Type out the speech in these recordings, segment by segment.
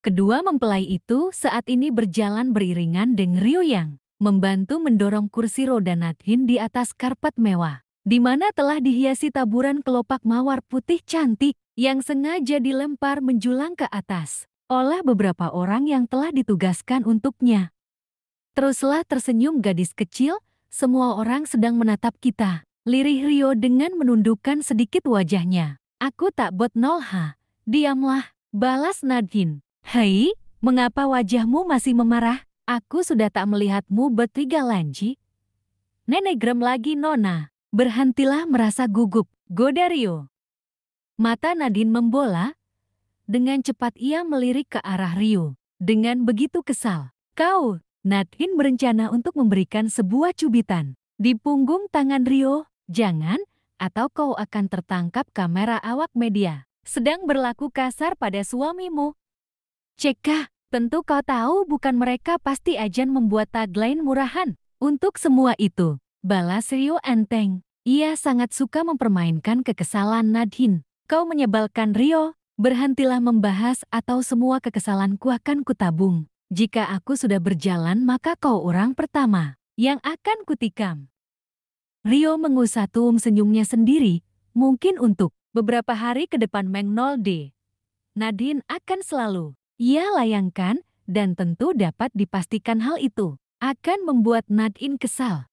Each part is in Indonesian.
Kedua mempelai itu saat ini berjalan beriringan dengan yang membantu mendorong kursi roda Nathin di atas karpet mewah, di mana telah dihiasi taburan kelopak mawar putih cantik yang sengaja dilempar menjulang ke atas oleh beberapa orang yang telah ditugaskan untuknya. Teruslah tersenyum gadis kecil, semua orang sedang menatap kita. Lirih Rio dengan menundukkan sedikit wajahnya. Aku tak bot nolha, Diamlah, balas Nadine. Hei, mengapa wajahmu masih memarah? Aku sudah tak melihatmu bertiga lanji. Nenek Grem lagi Nona. Berhentilah merasa gugup, Godario. Mata Nadine membola. Dengan cepat ia melirik ke arah Rio. Dengan begitu kesal. Kau, Nadine berencana untuk memberikan sebuah cubitan. Di punggung tangan Rio, jangan, atau kau akan tertangkap kamera awak media. Sedang berlaku kasar pada suamimu, Cekah, tentu kau tahu bukan mereka pasti ajan membuat tagline murahan. Untuk semua itu, balas Rio Enteng. Ia sangat suka mempermainkan kekesalan Nadhin. Kau menyebalkan Rio, berhentilah membahas atau semua kekesalanku akan kutabung. Jika aku sudah berjalan maka kau orang pertama yang akan kutikam. Rio mengusap senyumnya sendiri, mungkin untuk beberapa hari ke depan Meng 0D. Nadine akan selalu ia layangkan, dan tentu dapat dipastikan hal itu akan membuat Nadine kesal.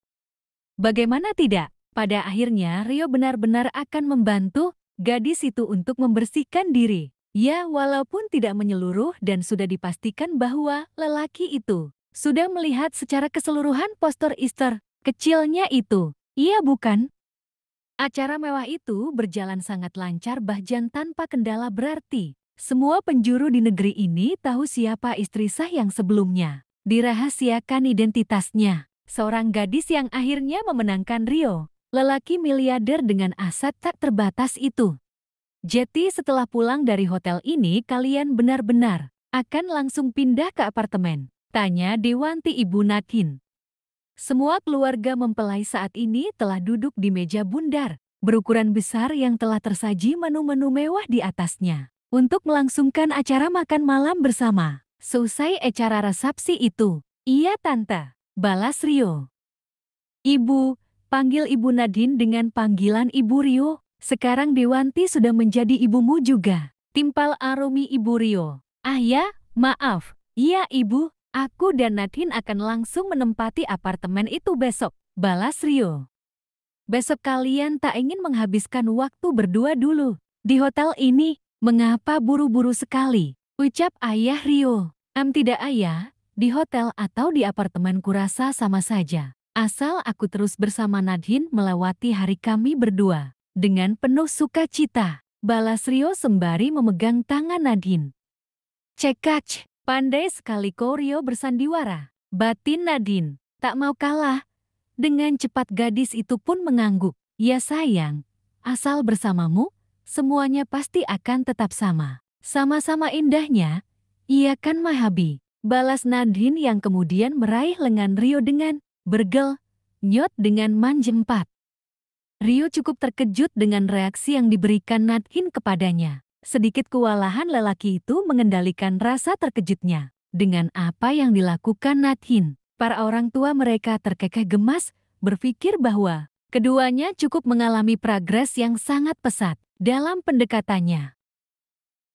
Bagaimana tidak, pada akhirnya Rio benar-benar akan membantu gadis itu untuk membersihkan diri. Ya, walaupun tidak menyeluruh dan sudah dipastikan bahwa lelaki itu sudah melihat secara keseluruhan poster Easter kecilnya itu. Iya bukan? Acara mewah itu berjalan sangat lancar bahjan tanpa kendala berarti. Semua penjuru di negeri ini tahu siapa istri sah yang sebelumnya. Dirahasiakan identitasnya. Seorang gadis yang akhirnya memenangkan Rio. Lelaki miliarder dengan aset tak terbatas itu. Jetty setelah pulang dari hotel ini kalian benar-benar akan langsung pindah ke apartemen. Tanya Dewanti Ibu Nakin. Semua keluarga mempelai saat ini telah duduk di meja bundar, berukuran besar yang telah tersaji menu-menu mewah di atasnya untuk melangsungkan acara makan malam bersama. Seusai acara resepsi itu, iya tante, balas Rio. Ibu, panggil Ibu Nadine dengan panggilan Ibu Rio, sekarang Dewanti sudah menjadi ibumu juga. Timpal Arumi Ibu Rio. Ah ya, maaf. Iya Ibu, aku dan Nadine akan langsung menempati apartemen itu besok. Balas Rio. Besok kalian tak ingin menghabiskan waktu berdua dulu. Di hotel ini, Mengapa buru-buru sekali? Ucap ayah Rio. Am tidak ayah, di hotel atau di apartemen kurasa sama saja. Asal aku terus bersama Nadhin melewati hari kami berdua. Dengan penuh sukacita, balas Rio sembari memegang tangan Nadhin. Cekac, pandai sekali kau Rio bersandiwara. Batin Nadhin, tak mau kalah. Dengan cepat gadis itu pun mengangguk. Ya sayang, asal bersamamu, semuanya pasti akan tetap sama. Sama-sama indahnya, iya kan Mahabi? Balas Nadhin yang kemudian meraih lengan Rio dengan bergel, nyot dengan manjempat. Rio cukup terkejut dengan reaksi yang diberikan Nadhin kepadanya. Sedikit kewalahan lelaki itu mengendalikan rasa terkejutnya. Dengan apa yang dilakukan Nadhin, para orang tua mereka terkekeh gemas, berpikir bahwa keduanya cukup mengalami progres yang sangat pesat dalam pendekatannya.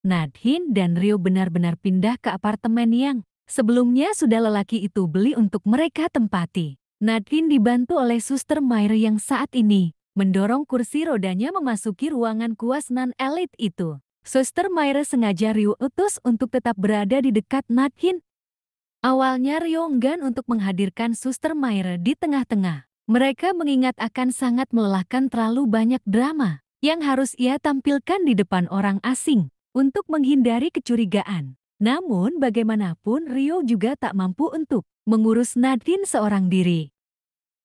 Nadhin dan Rio benar-benar pindah ke apartemen yang sebelumnya sudah lelaki itu beli untuk mereka tempati. Nadhin dibantu oleh suster Mair yang saat ini mendorong kursi rodanya memasuki ruangan kuas non-elit itu. Suster Mair sengaja Rio utus untuk tetap berada di dekat Nadhin. Awalnya Rio enggan untuk menghadirkan suster Mair di tengah-tengah. Mereka mengingat akan sangat melelahkan terlalu banyak drama yang harus ia tampilkan di depan orang asing untuk menghindari kecurigaan. Namun bagaimanapun Rio juga tak mampu untuk mengurus Nadine seorang diri.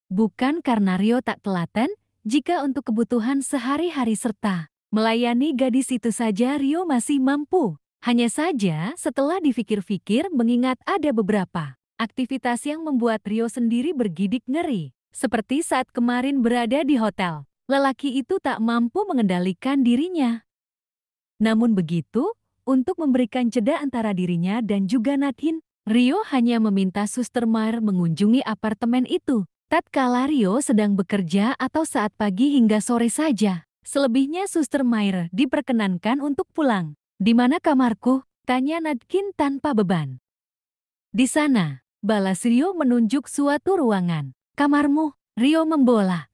Bukan karena Rio tak telaten, jika untuk kebutuhan sehari-hari serta melayani gadis itu saja Rio masih mampu. Hanya saja setelah difikir-fikir mengingat ada beberapa aktivitas yang membuat Rio sendiri bergidik ngeri. Seperti saat kemarin berada di hotel lelaki itu tak mampu mengendalikan dirinya. Namun begitu, untuk memberikan jeda antara dirinya dan juga Nadine, Rio hanya meminta Suster Mayer mengunjungi apartemen itu. Tatkala Rio sedang bekerja atau saat pagi hingga sore saja. Selebihnya Suster Mayer diperkenankan untuk pulang. Di mana kamarku? Tanya Nadkin tanpa beban. Di sana, balas Rio menunjuk suatu ruangan. Kamarmu, Rio membola.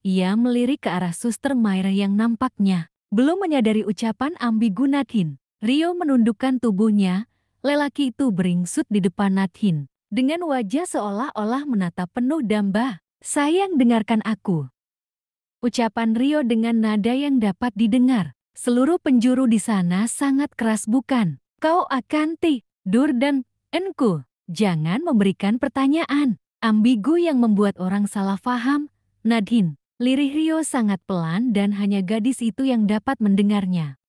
Ia melirik ke arah suster Maire yang nampaknya belum menyadari ucapan ambigu Nathin. Rio menundukkan tubuhnya, lelaki itu beringsut di depan Nathin. Dengan wajah seolah-olah menatap penuh damba. Sayang dengarkan aku. Ucapan Rio dengan nada yang dapat didengar. Seluruh penjuru di sana sangat keras bukan? Kau akan ti, dur dan enku. Jangan memberikan pertanyaan. Ambigu yang membuat orang salah faham, Nadhin. Lirih Rio sangat pelan dan hanya gadis itu yang dapat mendengarnya.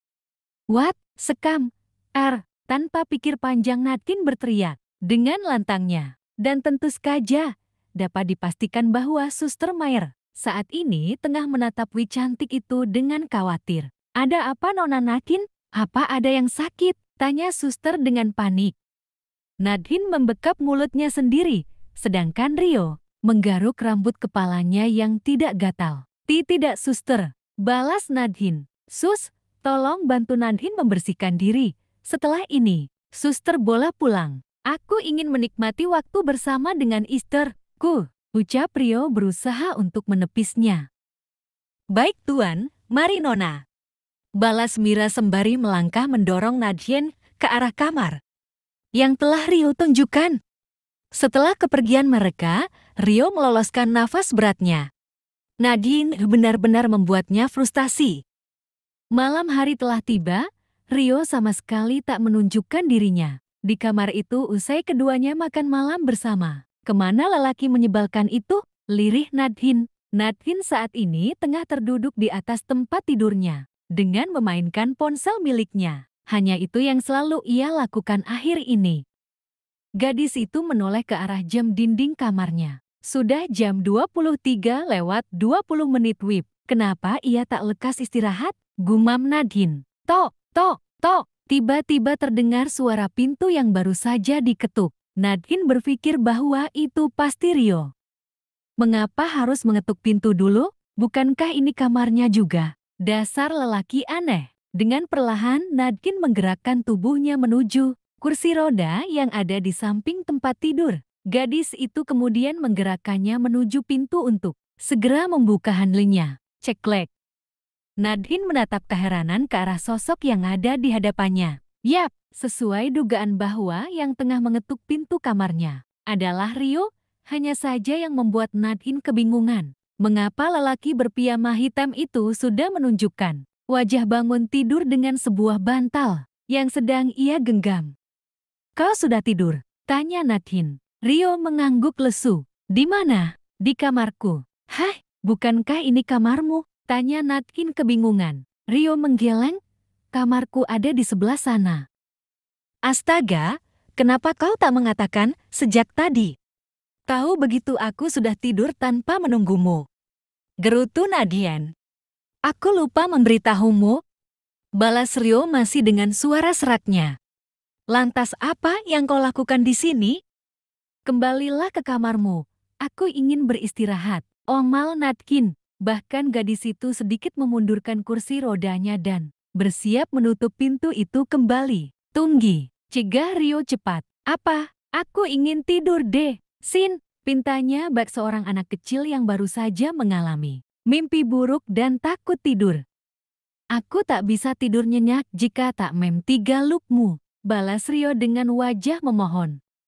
What? Sekam! R! Er, tanpa pikir panjang Natkin berteriak dengan lantangnya. Dan tentu saja, dapat dipastikan bahwa Suster Mayer saat ini tengah menatap Wi cantik itu dengan khawatir. Ada apa Nona Natkin? Apa ada yang sakit? Tanya Suster dengan panik. Nadhin membekap mulutnya sendiri, sedangkan Rio menggaruk rambut kepalanya yang tidak gatal. Ti tidak suster, balas Nadhin. Sus, tolong bantu Nadhin membersihkan diri. Setelah ini, suster bola pulang. Aku ingin menikmati waktu bersama dengan isterku, ucap Rio berusaha untuk menepisnya. Baik tuan, mari nona. Balas Mira sembari melangkah mendorong Nadhin ke arah kamar. Yang telah Rio tunjukkan. Setelah kepergian mereka, Rio meloloskan nafas beratnya. Nadine benar-benar membuatnya frustasi. Malam hari telah tiba, Rio sama sekali tak menunjukkan dirinya. Di kamar itu usai keduanya makan malam bersama. Kemana lelaki menyebalkan itu? Lirih Nadine. Nadine saat ini tengah terduduk di atas tempat tidurnya dengan memainkan ponsel miliknya. Hanya itu yang selalu ia lakukan akhir ini. Gadis itu menoleh ke arah jam dinding kamarnya. Sudah jam 23 lewat 20 menit wib. Kenapa ia tak lekas istirahat? Gumam Nadine. Tok, tok, tok. Tiba-tiba terdengar suara pintu yang baru saja diketuk. Nadine berpikir bahwa itu pasti Rio. Mengapa harus mengetuk pintu dulu? Bukankah ini kamarnya juga? Dasar lelaki aneh. Dengan perlahan, Nadine menggerakkan tubuhnya menuju kursi roda yang ada di samping tempat tidur. Gadis itu kemudian menggerakkannya menuju pintu untuk segera membuka handlenya. Ceklek. Nadine menatap keheranan ke arah sosok yang ada di hadapannya. Yap, sesuai dugaan bahwa yang tengah mengetuk pintu kamarnya adalah Rio, hanya saja yang membuat Nadine kebingungan. Mengapa lelaki berpiyama hitam itu sudah menunjukkan wajah bangun tidur dengan sebuah bantal yang sedang ia genggam. Kau sudah tidur? Tanya Nathin. Rio mengangguk lesu. Di mana? Di kamarku. Hah? Bukankah ini kamarmu? Tanya Nathin kebingungan. Rio menggeleng. Kamarku ada di sebelah sana. Astaga, kenapa kau tak mengatakan sejak tadi? Tahu begitu aku sudah tidur tanpa menunggumu. Gerutu Nadian. Aku lupa memberitahumu. Balas Rio masih dengan suara seraknya. Lantas apa yang kau lakukan di sini? Kembalilah ke kamarmu. Aku ingin beristirahat. Omal Natkin, bahkan gadis itu sedikit memundurkan kursi rodanya dan bersiap menutup pintu itu kembali. Tunggi, cegah Rio cepat. Apa? Aku ingin tidur deh. Sin, pintanya bak seorang anak kecil yang baru saja mengalami mimpi buruk dan takut tidur. Aku tak bisa tidur nyenyak jika tak mem tiga lukmu. Balas Rio dengan wajah memohon.